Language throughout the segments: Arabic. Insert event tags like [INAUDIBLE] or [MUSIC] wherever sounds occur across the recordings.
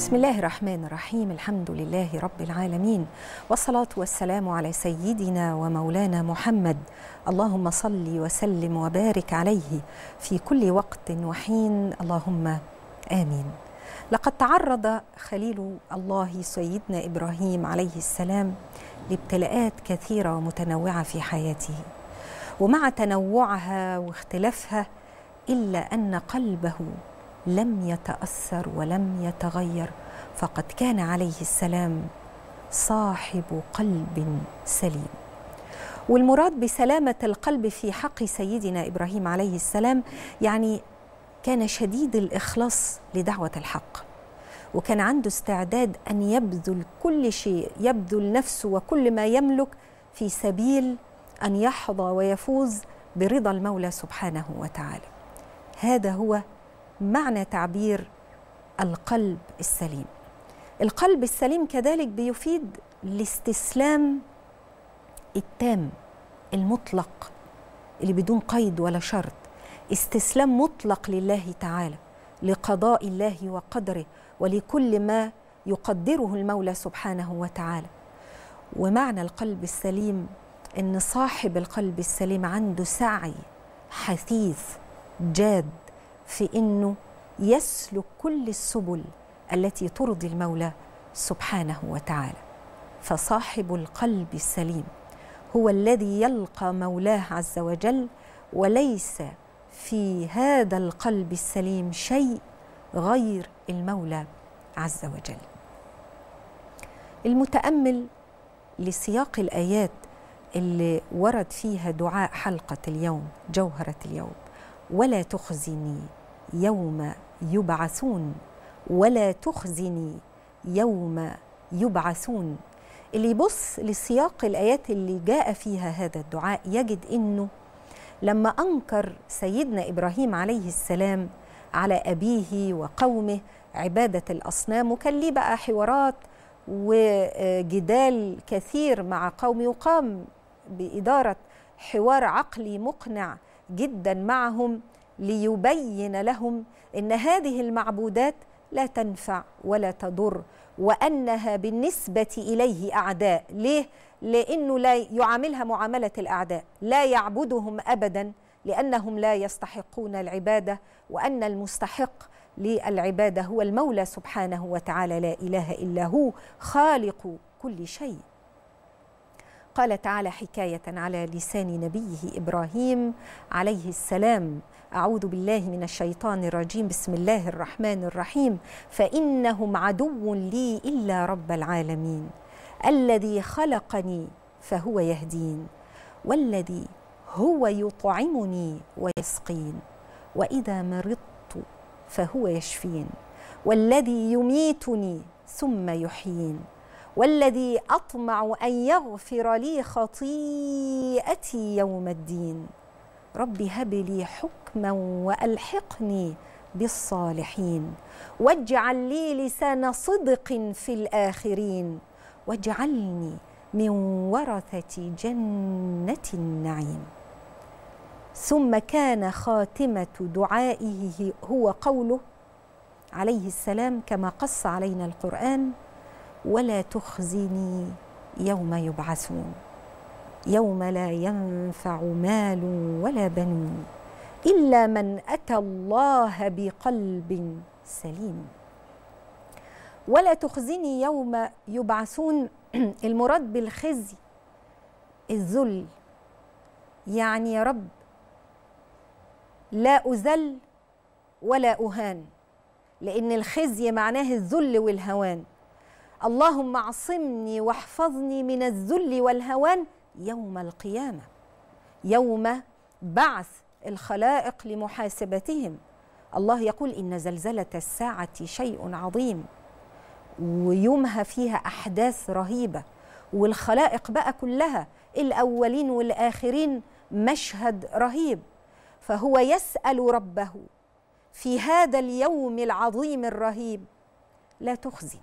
بسم الله الرحمن الرحيم الحمد لله رب العالمين والصلاة والسلام على سيدنا ومولانا محمد اللهم صل وسلم وبارك عليه في كل وقت وحين اللهم آمين لقد تعرض خليل الله سيدنا إبراهيم عليه السلام لابتلاءات كثيرة ومتنوعة في حياته ومع تنوعها واختلافها إلا أن قلبه لم يتاثر ولم يتغير فقد كان عليه السلام صاحب قلب سليم والمراد بسلامه القلب في حق سيدنا ابراهيم عليه السلام يعني كان شديد الاخلاص لدعوه الحق وكان عنده استعداد ان يبذل كل شيء يبذل نفسه وكل ما يملك في سبيل ان يحظى ويفوز برضا المولى سبحانه وتعالى هذا هو معنى تعبير القلب السليم القلب السليم كذلك بيفيد الاستسلام التام المطلق اللي بدون قيد ولا شرط استسلام مطلق لله تعالى لقضاء الله وقدره ولكل ما يقدره المولى سبحانه وتعالى ومعنى القلب السليم ان صاحب القلب السليم عنده سعي حثيث جاد في انه يسلك كل السبل التي ترضي المولى سبحانه وتعالى فصاحب القلب السليم هو الذي يلقى مولاه عز وجل وليس في هذا القلب السليم شيء غير المولى عز وجل المتامل لسياق الايات اللي ورد فيها دعاء حلقه اليوم جوهره اليوم ولا تخزني يوم يبعثون ولا تخزني يوم يبعثون اللي يبص لسياق الآيات اللي جاء فيها هذا الدعاء يجد أنه لما أنكر سيدنا إبراهيم عليه السلام على أبيه وقومه عبادة الأصنام وكان ليه بقى حوارات وجدال كثير مع قومه وقام بإدارة حوار عقلي مقنع جدا معهم ليبين لهم ان هذه المعبودات لا تنفع ولا تضر وانها بالنسبه اليه اعداء ليه لانه لا يعاملها معامله الاعداء لا يعبدهم ابدا لانهم لا يستحقون العباده وان المستحق للعباده هو المولى سبحانه وتعالى لا اله الا هو خالق كل شيء قال تعالى حكاية على لسان نبيه إبراهيم عليه السلام أعوذ بالله من الشيطان الرجيم بسم الله الرحمن الرحيم فإنهم عدو لي إلا رب العالمين الذي خلقني فهو يهدين والذي هو يطعمني ويسقين وإذا مرضت فهو يشفين والذي يميتني ثم يحيين والذي أطمع أن يغفر لي خطيئتي يوم الدين رب هب لي حكما وألحقني بالصالحين واجعل لي لسان صدق في الآخرين واجعلني من ورثة جنة النعيم ثم كان خاتمة دعائه هو قوله عليه السلام كما قص علينا القرآن ولا تخزني يوم يبعثون يوم لا ينفع مال ولا بنون الا من اتى الله بقلب سليم ولا تخزني يوم يبعثون [CLEARS THROAT] المراد بالخزي الذل يعني يا رب لا أذل ولا أهان لأن الخزي معناه الذل والهوان اللهم اعصمني واحفظني من الذل والهوان يوم القيامه يوم بعث الخلائق لمحاسبتهم الله يقول ان زلزله الساعه شيء عظيم ويومها فيها احداث رهيبه والخلائق بقى كلها الاولين والاخرين مشهد رهيب فهو يسال ربه في هذا اليوم العظيم الرهيب لا تخزني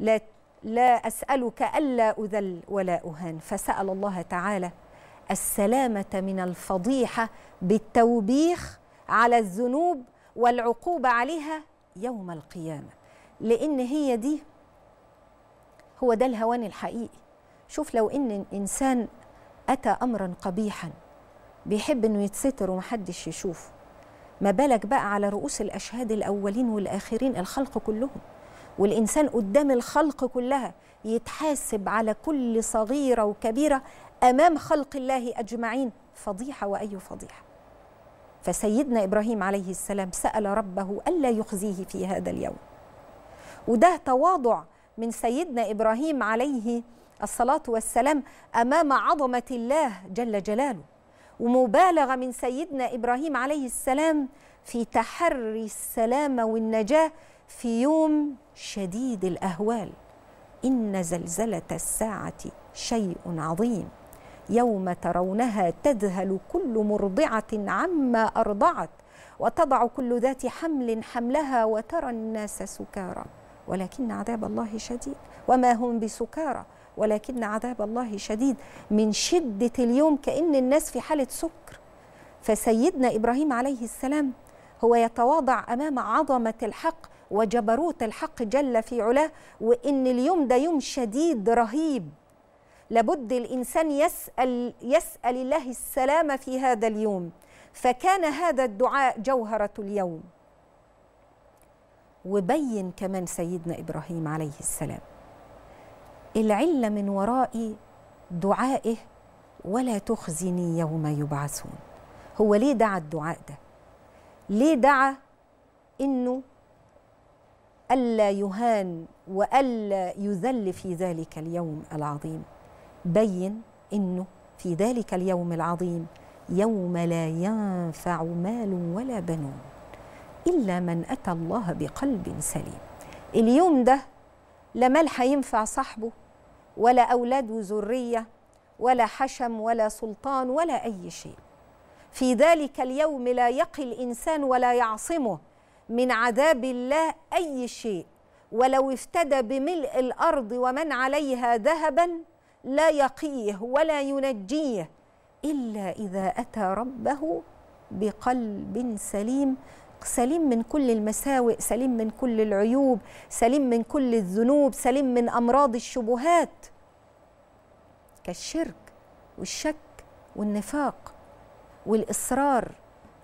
لا لا أسألك ألا أذل ولا أهان فسأل الله تعالى السلامة من الفضيحة بالتوبيخ على الذنوب والعقوبة عليها يوم القيامة لأن هي دي هو ده الهوان الحقيقي شوف لو إن إنسان أتى أمرا قبيحا بيحب إنه يتستر ومحدش يشوفه ما بالك بقى على رؤوس الأشهاد الأولين والآخرين الخلق كلهم والإنسان قدام الخلق كلها يتحاسب على كل صغيرة وكبيرة أمام خلق الله أجمعين فضيحة وأي فضيحة فسيدنا إبراهيم عليه السلام سأل ربه ألا يخزيه في هذا اليوم وده تواضع من سيدنا إبراهيم عليه الصلاة والسلام أمام عظمة الله جل جلاله ومبالغة من سيدنا إبراهيم عليه السلام في تحري السلامة والنجاة في يوم شديد الاهوال ان زلزله الساعه شيء عظيم يوم ترونها تذهل كل مرضعه عما ارضعت وتضع كل ذات حمل حملها وترى الناس سكارى ولكن عذاب الله شديد وما هم بسكارى ولكن عذاب الله شديد من شدة اليوم كأن الناس في حالة سكر فسيدنا إبراهيم عليه السلام هو يتواضع أمام عظمة الحق وجبروت الحق جل في علاه وإن اليوم ده يوم شديد رهيب لابد الإنسان يسأل, يسأل الله السلام في هذا اليوم فكان هذا الدعاء جوهرة اليوم وبين كمان سيدنا إبراهيم عليه السلام العلة من وراء دعائه ولا تخزني يوم يبعثون هو ليه دعا الدعاء ده ليه دعا انه ألا يهان وألا يذل في ذلك اليوم العظيم بين أنه في ذلك اليوم العظيم يوم لا ينفع مال ولا بنون إلا من أتى الله بقلب سليم اليوم ده لا مال هينفع صاحبه ولا أولاد وذرية ولا حشم ولا سلطان ولا أي شيء في ذلك اليوم لا يقي الإنسان ولا يعصمه من عذاب الله أي شيء ولو افتدى بملء الأرض ومن عليها ذهبا لا يقيه ولا ينجيه إلا إذا أتى ربه بقلب سليم سليم من كل المساوئ سليم من كل العيوب سليم من كل الذنوب سليم من أمراض الشبهات كالشرك والشك والنفاق والإصرار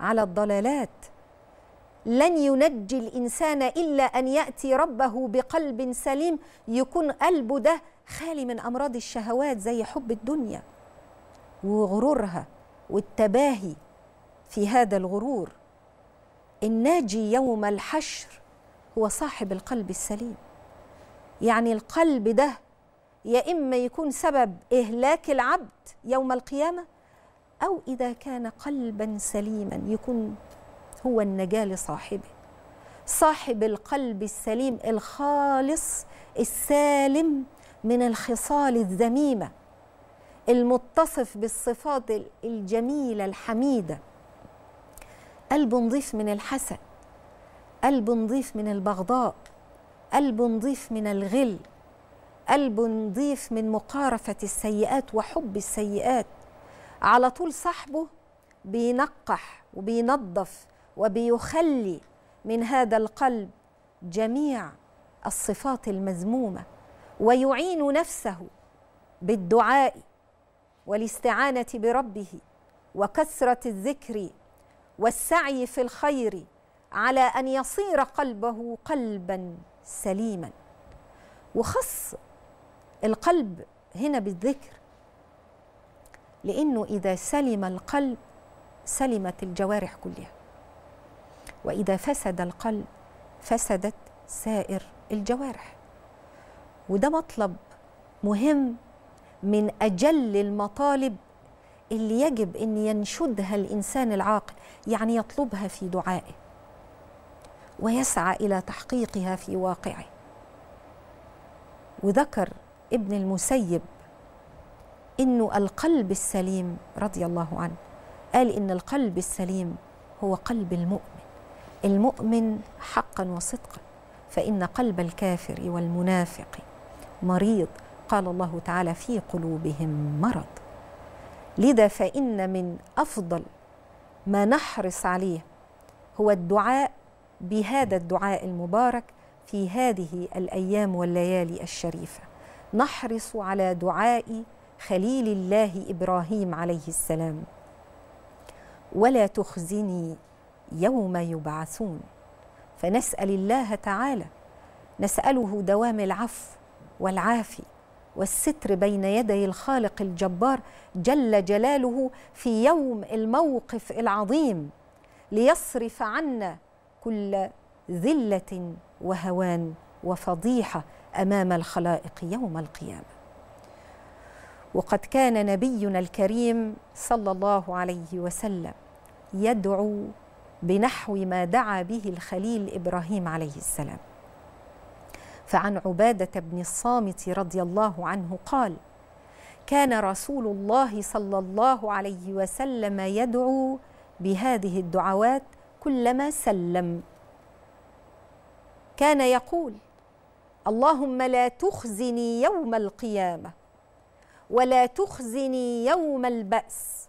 على الضلالات لن ينجي الإنسان إلا أن يأتي ربه بقلب سليم يكون قلبه ده خالي من أمراض الشهوات زي حب الدنيا وغرورها والتباهي في هذا الغرور الناجي يوم الحشر هو صاحب القلب السليم يعني القلب ده يا إما يكون سبب إهلاك العبد يوم القيامة أو إذا كان قلبا سليما يكون هو النجاة لصاحبه صاحب القلب السليم الخالص السالم من الخصال الذميمة المتصف بالصفات الجميلة الحميدة قلب نظيف من الحسد قلب نظيف من البغضاء قلب نظيف من الغل قلب نظيف من مقارفة السيئات وحب السيئات على طول صاحبه بينقح وبينظف وبيخلي من هذا القلب جميع الصفات المذمومه ويعين نفسه بالدعاء والاستعانه بربه وكثره الذكر والسعي في الخير على ان يصير قلبه قلبا سليما وخص القلب هنا بالذكر لانه اذا سلم القلب سلمت الجوارح كلها واذا فسد القلب فسدت سائر الجوارح وده مطلب مهم من اجل المطالب اللي يجب ان ينشدها الانسان العاقل يعني يطلبها في دعائه ويسعى الى تحقيقها في واقعه وذكر ابن المسيب انه القلب السليم رضي الله عنه قال ان القلب السليم هو قلب المؤمن المؤمن حقا وصدقا فإن قلب الكافر والمنافق مريض قال الله تعالى في قلوبهم مرض لذا فإن من أفضل ما نحرص عليه هو الدعاء بهذا الدعاء المبارك في هذه الأيام والليالي الشريفة نحرص على دعاء خليل الله إبراهيم عليه السلام ولا تخزني يوم يبعثون فنسال الله تعالى نساله دوام العفو والعافي والستر بين يدي الخالق الجبار جل جلاله في يوم الموقف العظيم ليصرف عنا كل ذله وهوان وفضيحه امام الخلائق يوم القيامه وقد كان نبينا الكريم صلى الله عليه وسلم يدعو بنحو ما دعا به الخليل إبراهيم عليه السلام فعن عبادة بن الصامت رضي الله عنه قال كان رسول الله صلى الله عليه وسلم يدعو بهذه الدعوات كلما سلم كان يقول اللهم لا تخزني يوم القيامه ولا تخزني يوم الباس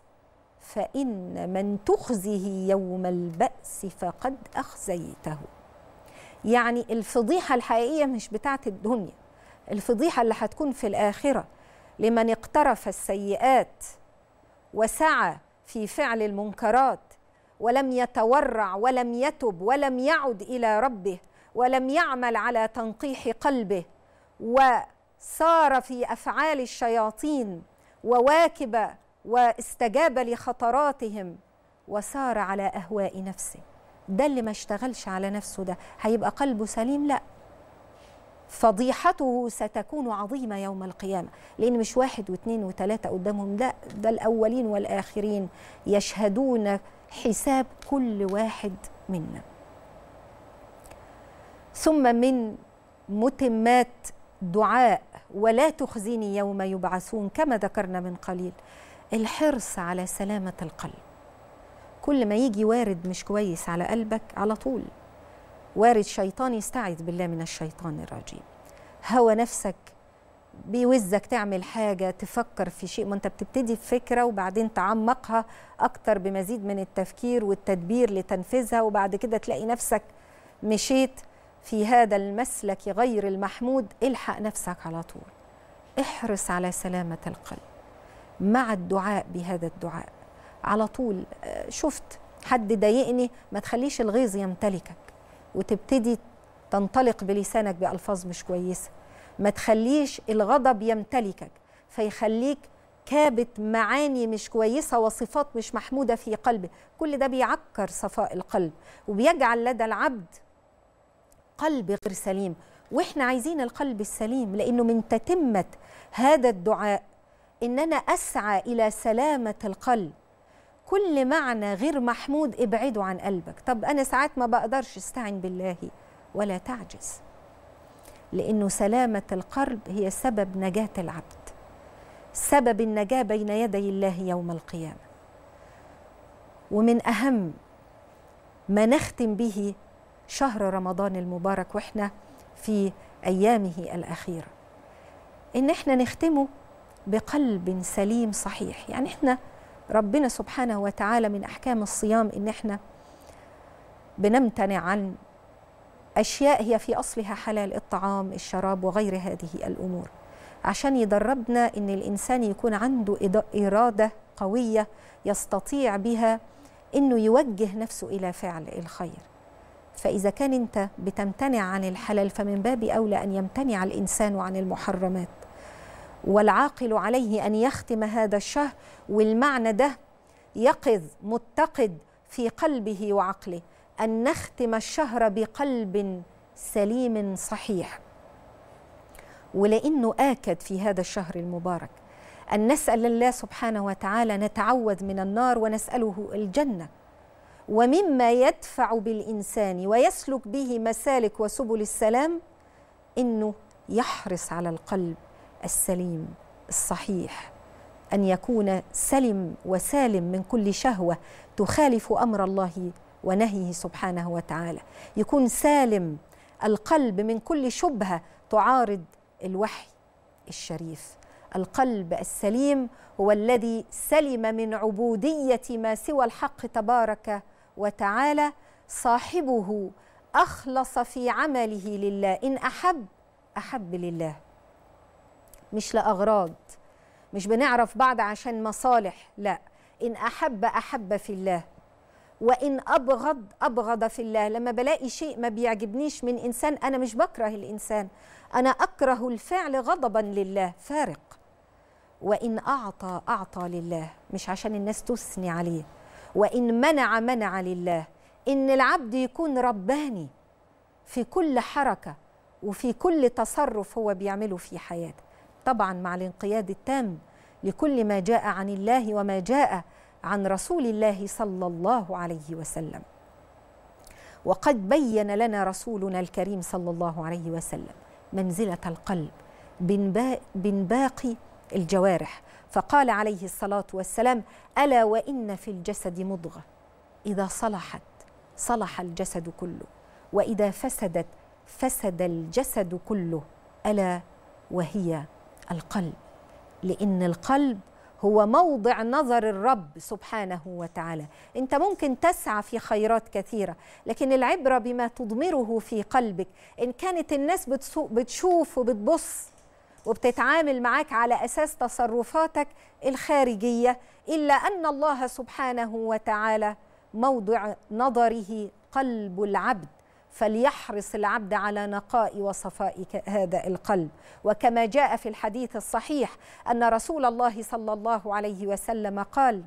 فإن من تخزه يوم البأس فقد أخزيته يعني الفضيحة الحقيقية مش بتاعة الدنيا الفضيحة اللي هتكون في الآخرة لمن اقترف السيئات وسعى في فعل المنكرات ولم يتورع ولم يتب ولم يعد إلى ربه ولم يعمل على تنقيح قلبه وصار في أفعال الشياطين وواكب واستجاب لخطراتهم وسار على أهواء نفسه ده اللي ما اشتغلش على نفسه ده هيبقى قلبه سليم لا فضيحته ستكون عظيمة يوم القيامة لأن مش واحد واثنين وثلاثة قدامهم لا ده الأولين والآخرين يشهدون حساب كل واحد منا ثم من متمات دعاء ولا تخزني يوم يبعثون كما ذكرنا من قليل الحرص على سلامة القلب كل ما يجي وارد مش كويس على قلبك على طول وارد شيطان يستعذ بالله من الشيطان الرجيم هوى نفسك بيوزك تعمل حاجة تفكر في شيء ما انت بتبتدي بفكرة وبعدين تعمقها أكتر بمزيد من التفكير والتدبير لتنفيذها وبعد كده تلاقي نفسك مشيت في هذا المسلك غير المحمود الحق نفسك على طول احرص على سلامة القلب مع الدعاء بهذا الدعاء على طول آه، شفت حد ضايقني ما تخليش الغيظ يمتلكك وتبتدي تنطلق بلسانك بألفاظ مش كويسة ما تخليش الغضب يمتلكك فيخليك كابت معاني مش كويسة وصفات مش محمودة في قلبه كل ده بيعكر صفاء القلب وبيجعل لدى العبد قلب غير سليم واحنا عايزين القلب السليم لأنه من تتمة هذا الدعاء إن أنا أسعى إلى سلامة القلب كل معنى غير محمود ابعده عن قلبك طب أنا ساعات ما بقدرش استعن بالله ولا تعجز لأنه سلامة القلب هي سبب نجاة العبد سبب النجاة بين يدي الله يوم القيامة ومن أهم ما نختم به شهر رمضان المبارك وإحنا في أيامه الأخيرة إن إحنا نختمه بقلب سليم صحيح يعني احنا ربنا سبحانه وتعالى من احكام الصيام ان احنا بنمتنع عن اشياء هي في اصلها حلال الطعام الشراب وغير هذه الامور عشان يدربنا ان الانسان يكون عنده اراده قويه يستطيع بها انه يوجه نفسه الى فعل الخير فاذا كان انت بتمتنع عن الحلال فمن باب اولى ان يمتنع الانسان عن المحرمات والعاقل عليه أن يختم هذا الشهر والمعنى ده يقظ متقد في قلبه وعقله أن نختم الشهر بقلب سليم صحيح ولأنه آكد في هذا الشهر المبارك أن نسأل الله سبحانه وتعالى نتعوذ من النار ونسأله الجنة ومما يدفع بالإنسان ويسلك به مسالك وسبل السلام أنه يحرص على القلب السليم الصحيح ان يكون سلم وسالم من كل شهوه تخالف امر الله ونهيه سبحانه وتعالى يكون سالم القلب من كل شبهه تعارض الوحي الشريف القلب السليم هو الذي سلم من عبوديه ما سوى الحق تبارك وتعالى صاحبه اخلص في عمله لله ان احب احب لله مش لأغراض مش بنعرف بعض عشان مصالح لا إن أحب أحب في الله وإن أبغض أبغض في الله لما بلاقي شيء ما بيعجبنيش من إنسان أنا مش بكره الإنسان أنا أكره الفعل غضبا لله فارق وإن أعطى أعطى لله مش عشان الناس تثني عليه وإن منع منع لله إن العبد يكون رباني في كل حركة وفي كل تصرف هو بيعمله في حياته طبعا مع الانقياد التام لكل ما جاء عن الله وما جاء عن رسول الله صلى الله عليه وسلم وقد بين لنا رسولنا الكريم صلى الله عليه وسلم منزله القلب بن باقي الجوارح فقال عليه الصلاه والسلام الا وان في الجسد مضغه اذا صلحت صلح الجسد كله واذا فسدت فسد الجسد كله الا وهي القلب لأن القلب هو موضع نظر الرب سبحانه وتعالى انت ممكن تسعى في خيرات كثيره لكن العبره بما تضمره في قلبك ان كانت الناس بتشوف وبتبص وبتتعامل معاك على اساس تصرفاتك الخارجيه الا ان الله سبحانه وتعالى موضع نظره قلب العبد فليحرص العبد على نقاء وصفاء هذا القلب وكما جاء في الحديث الصحيح أن رسول الله صلى الله عليه وسلم قال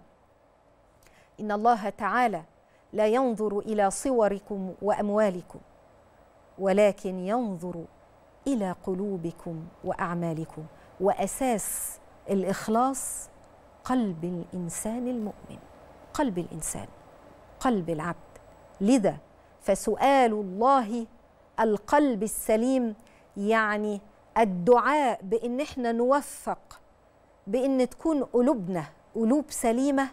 إن الله تعالى لا ينظر إلى صوركم وأموالكم ولكن ينظر إلى قلوبكم وأعمالكم وأساس الإخلاص قلب الإنسان المؤمن قلب الإنسان قلب العبد لذا فسؤال الله القلب السليم يعني الدعاء بان احنا نوفق بان تكون قلوبنا قلوب سليمه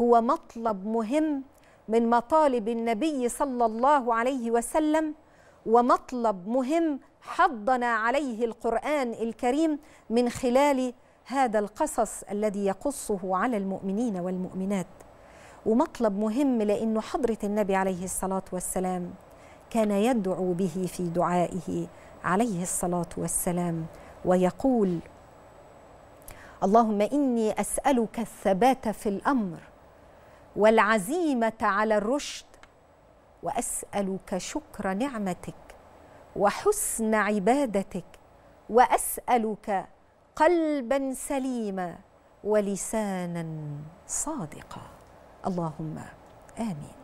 هو مطلب مهم من مطالب النبي صلى الله عليه وسلم ومطلب مهم حضنا عليه القران الكريم من خلال هذا القصص الذي يقصه على المؤمنين والمؤمنات ومطلب مهم لأنه حضرة النبي عليه الصلاة والسلام كان يدعو به في دعائه عليه الصلاة والسلام ويقول اللهم إني أسألك الثبات في الأمر والعزيمة على الرشد وأسألك شكر نعمتك وحسن عبادتك وأسألك قلبا سليما ولسانا صادقا اللهم امين